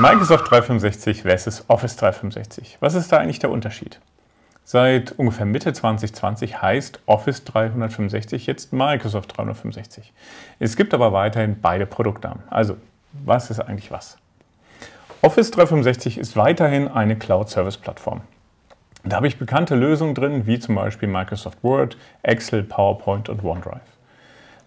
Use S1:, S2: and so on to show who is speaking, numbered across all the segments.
S1: Microsoft 365 versus Office 365. Was ist da eigentlich der Unterschied? Seit ungefähr Mitte 2020 heißt Office 365 jetzt Microsoft 365. Es gibt aber weiterhin beide Produktnamen. Also, was ist eigentlich was? Office 365 ist weiterhin eine Cloud-Service-Plattform. Da habe ich bekannte Lösungen drin, wie zum Beispiel Microsoft Word, Excel, PowerPoint und OneDrive.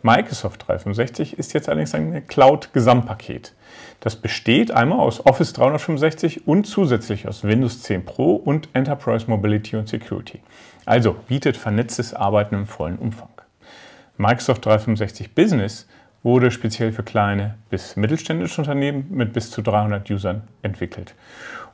S1: Microsoft 365 ist jetzt allerdings ein Cloud-Gesamtpaket. Das besteht einmal aus Office 365 und zusätzlich aus Windows 10 Pro und Enterprise Mobility und Security. Also bietet vernetztes Arbeiten im vollen Umfang. Microsoft 365 Business wurde speziell für kleine bis mittelständische Unternehmen mit bis zu 300 Usern entwickelt.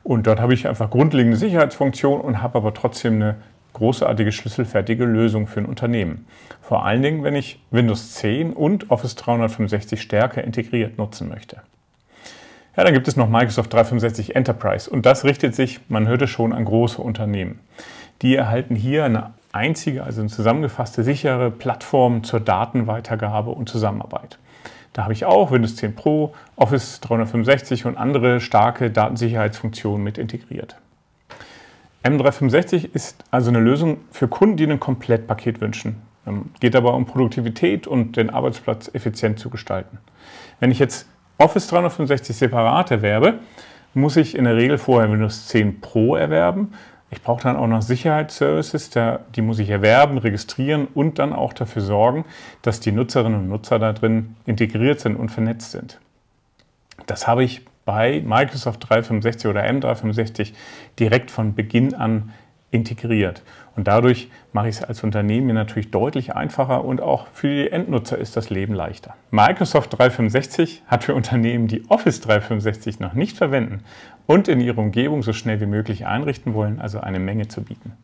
S1: Und dort habe ich einfach grundlegende Sicherheitsfunktionen und habe aber trotzdem eine großartige schlüsselfertige Lösung für ein Unternehmen. Vor allen Dingen, wenn ich Windows 10 und Office 365 stärker integriert nutzen möchte. Ja, dann gibt es noch Microsoft 365 Enterprise und das richtet sich, man hörte schon, an große Unternehmen. Die erhalten hier eine einzige, also eine zusammengefasste, sichere Plattform zur Datenweitergabe und Zusammenarbeit. Da habe ich auch Windows 10 Pro, Office 365 und andere starke Datensicherheitsfunktionen mit integriert. M365 ist also eine Lösung für Kunden, die ein Komplettpaket wünschen. Ähm, geht dabei um Produktivität und den Arbeitsplatz effizient zu gestalten. Wenn ich jetzt Office 365 separat erwerbe, muss ich in der Regel vorher Windows 10 Pro erwerben. Ich brauche dann auch noch Sicherheitsservices, die muss ich erwerben, registrieren und dann auch dafür sorgen, dass die Nutzerinnen und Nutzer da drin integriert sind und vernetzt sind. Das habe ich bei Microsoft 365 oder M365 direkt von Beginn an integriert. Und dadurch mache ich es als Unternehmen mir natürlich deutlich einfacher und auch für die Endnutzer ist das Leben leichter. Microsoft 365 hat für Unternehmen, die Office 365 noch nicht verwenden und in ihrer Umgebung so schnell wie möglich einrichten wollen, also eine Menge zu bieten.